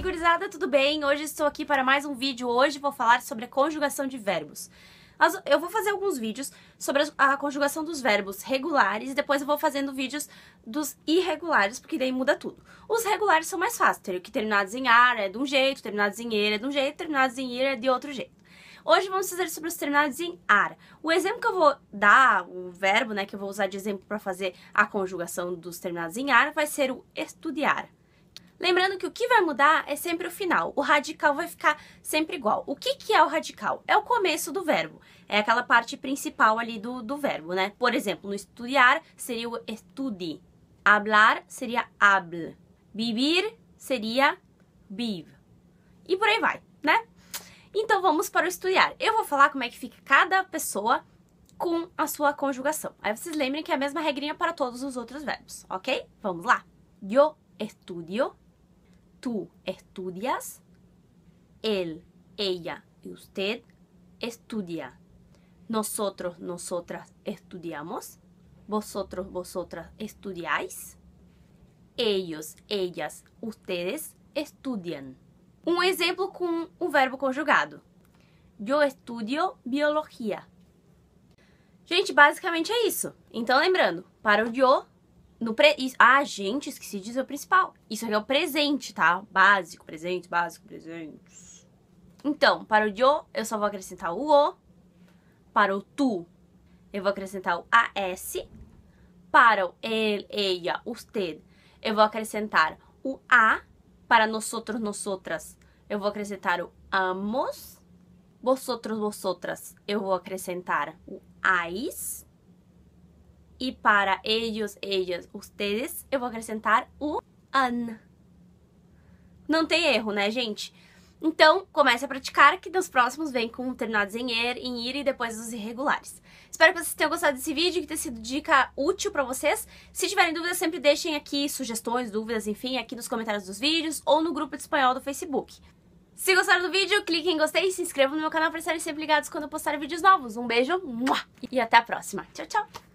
aí, gurizada, tudo bem? Hoje estou aqui para mais um vídeo. Hoje vou falar sobre a conjugação de verbos. Eu vou fazer alguns vídeos sobre a conjugação dos verbos regulares e depois eu vou fazendo vídeos dos irregulares, porque daí muda tudo. Os regulares são mais fáceis, teria que terminados em ar é de um jeito, terminados em er é de um jeito, terminados em ir é de outro jeito. Hoje vamos fazer sobre os terminados em ar. O exemplo que eu vou dar, o verbo né, que eu vou usar de exemplo para fazer a conjugação dos terminados em ar, vai ser o estudiar. Lembrando que o que vai mudar é sempre o final. O radical vai ficar sempre igual. O que, que é o radical? É o começo do verbo. É aquela parte principal ali do, do verbo, né? Por exemplo, no estudar seria o estude. Hablar seria habl Vivir seria vive. E por aí vai, né? Então vamos para o estudar. Eu vou falar como é que fica cada pessoa com a sua conjugação. Aí vocês lembrem que é a mesma regrinha para todos os outros verbos, ok? Vamos lá. Yo estudio tú estudias, él, ella y usted estudia. Nosotros, nosotras estudiamos. Vosotros, vosotras estudiáis. Ellos, ellas, ustedes estudian. Um exemplo com o verbo conjugado. Eu estudio biologia. Gente, basicamente é isso. Então, lembrando, para o yo, no pre... Ah, gente, esqueci de dizer o principal. Isso aqui é o presente, tá? Básico, presente, básico, presente. Então, para o yo, eu só vou acrescentar o o. Para o tu, eu vou acrescentar o as. Para o ele, ella, usted, eu vou acrescentar o a. Para nós nosotras, eu vou acrescentar o amos. Vosotros, vosotras, eu vou acrescentar o ais. E para eles, elas, ustedes, eu vou acrescentar o an. Não tem erro, né, gente? Então, comece a praticar, que nos próximos vem com terminados em er, em ir e depois os irregulares. Espero que vocês tenham gostado desse vídeo, que tenha sido dica útil para vocês. Se tiverem dúvidas, sempre deixem aqui sugestões, dúvidas, enfim, aqui nos comentários dos vídeos ou no grupo de espanhol do Facebook. Se gostaram do vídeo, cliquem em gostei e se inscrevam no meu canal para estarem sempre ligados quando eu postar vídeos novos. Um beijo e até a próxima. Tchau, tchau!